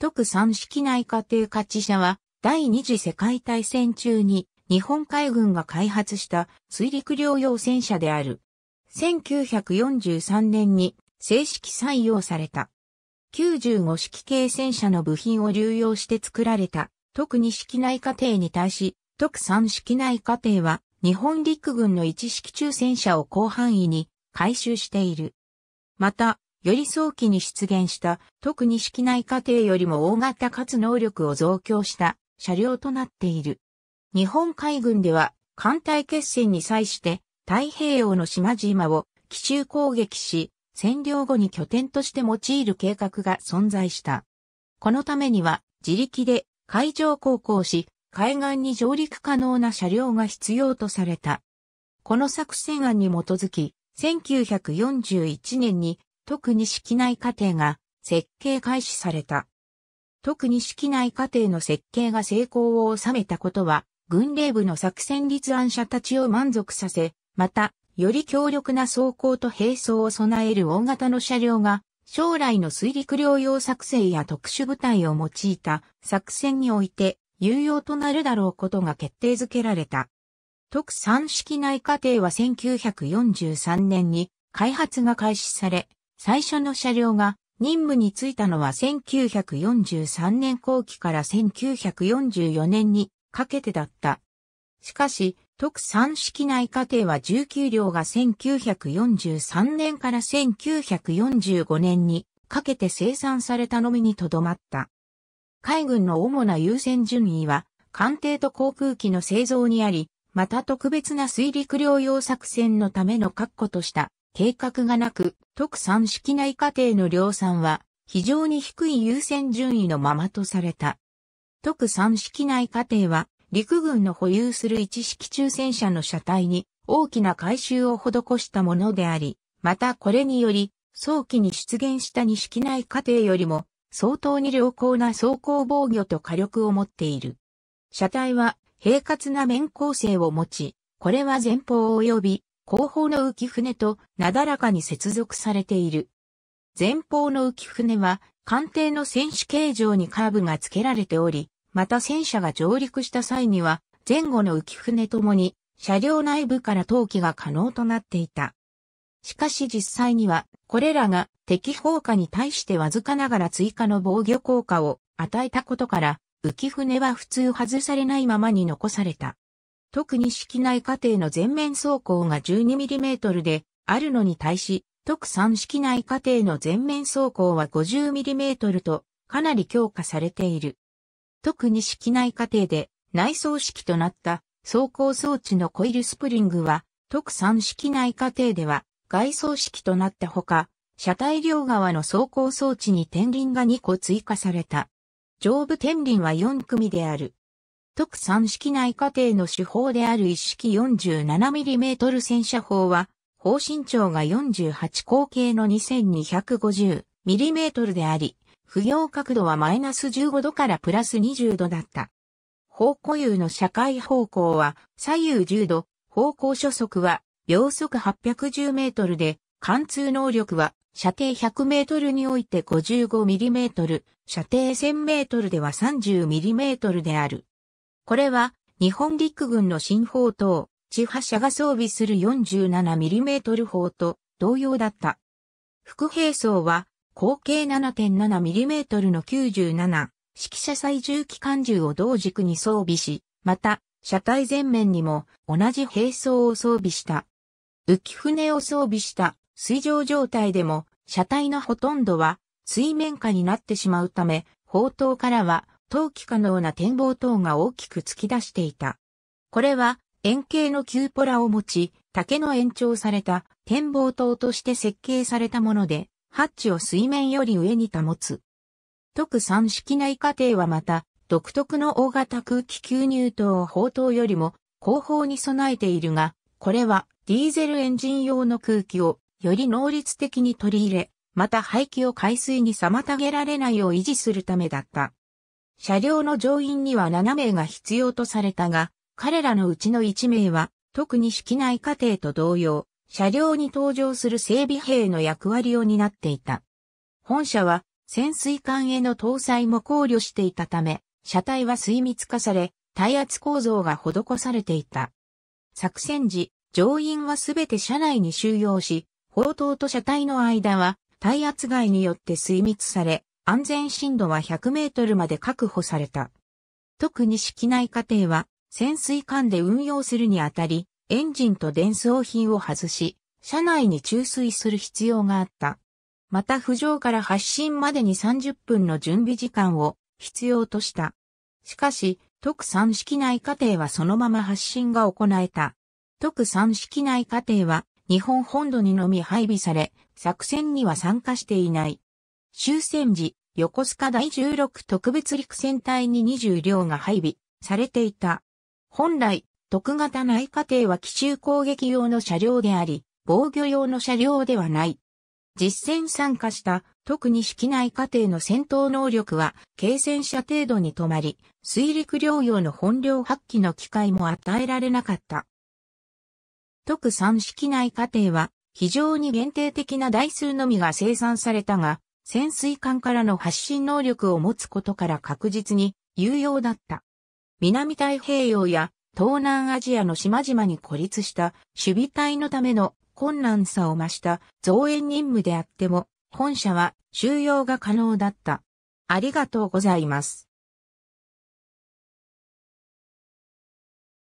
特三式内家庭価値車は、第二次世界大戦中に日本海軍が開発した水陸両用戦車である。1943年に正式採用された。95式系戦車の部品を流用して作られた、特2式内家庭に対し、特産式内家庭は、日本陸軍の1式中戦車を広範囲に回収している。また、より早期に出現した特に式内過程よりも大型かつ能力を増強した車両となっている。日本海軍では艦隊決戦に際して太平洋の島々を奇襲攻撃し、占領後に拠点として用いる計画が存在した。このためには自力で海上航行し、海岸に上陸可能な車両が必要とされた。この作戦案に基づき、1941年に特に式内過程が設計開始された。特に式内過程の設計が成功を収めたことは、軍令部の作戦立案者たちを満足させ、また、より強力な装甲と兵装を備える大型の車両が、将来の水陸両用作戦や特殊部隊を用いた作戦において有用となるだろうことが決定づけられた。特産式内過程は1943年に開発が開始され、最初の車両が任務に就いたのは1943年後期から1944年にかけてだった。しかし、特産式内課程は19両が1943年から1945年にかけて生産されたのみにとどまった。海軍の主な優先順位は、艦艇と航空機の製造にあり、また特別な水陸両用作戦のための確固とした計画がなく、特産式内過程の量産は、非常に低い優先順位のままとされた。特産式内過程は、陸軍の保有する一式中戦車の車体に大きな改修を施したものであり、またこれにより、早期に出現した二式内過程よりも、相当に良好な走行防御と火力を持っている。車体は、平滑な面構成を持ち、これは前方及び後方の浮船となだらかに接続されている。前方の浮船は艦艇の船首形状にカーブが付けられており、また戦車が上陸した際には前後の浮船ともに車両内部から投機が可能となっていた。しかし実際にはこれらが敵砲火に対してわずかながら追加の防御効果を与えたことから浮船は普通外されないままに残された。特に式内過程の全面走行が 12mm であるのに対し、特3式内過程の全面走行は 50mm とかなり強化されている。特に式内過程で内装式となった走行装置のコイルスプリングは特3式内過程では外装式となったほか、車体両側の走行装置に天輪が2個追加された。上部天輪は4組である。特三式内過程の手法である一式 47mm 戦車砲は、砲身長が48口径の 2250mm であり、不要角度はマイナス15度からプラス20度だった。砲固有の社会方向は左右10度、方向初速は秒速810メートルで、貫通能力は射程100メートルにおいて55ミリメートル、射程1000メートルでは30ミリメートルである。これは日本陸軍の新砲塔、地波車が装備する 47mm 砲と同様だった。副兵装は口径 7.7mm の97、指揮車載重機関銃を同軸に装備し、また、車体前面にも同じ兵装を装備した。浮き船を装備した水上状態でも、車体のほとんどは水面下になってしまうため、砲塔からは陶器可能な展望塔が大きく突き出していた。これは円形のキューポラを持ち、竹の延長された展望塔として設計されたもので、ハッチを水面より上に保つ。特産式内過程はまた、独特の大型空気吸入塔を砲塔よりも後方に備えているが、これはディーゼルエンジン用の空気をより能率的に取り入れ、また排気を海水に妨げられないよう維持するためだった。車両の乗員には7名が必要とされたが、彼らのうちの1名は、特に式内家庭と同様、車両に登場する整備兵の役割を担っていた。本社は潜水艦への搭載も考慮していたため、車体は水密化され、耐圧構造が施されていた。作戦時、乗員はすべて車内に収容し、砲塔と車体の間は耐圧外によって水密され、安全深度は100メートルまで確保された。特に式内過程は潜水艦で運用するにあたり、エンジンと伝送品を外し、車内に注水する必要があった。また浮上から発進までに30分の準備時間を必要とした。しかし、特3式内過程はそのまま発進が行えた。特3式内過程は日本本土にのみ配備され、作戦には参加していない。終戦時、横須賀第16特別陸戦隊に20両が配備されていた。本来、特型内科艇は奇襲攻撃用の車両であり、防御用の車両ではない。実戦参加した特に式内科艇の戦闘能力は、軽戦車程度に止まり、水陸両用の本領発揮の機会も与えられなかった。特3式内科艇は、非常に限定的な台数のみが生産されたが、潜水艦からの発信能力を持つことから確実に有用だった。南太平洋や東南アジアの島々に孤立した守備隊のための困難さを増した増援任務であっても、本社は収容が可能だった。ありがとうございます。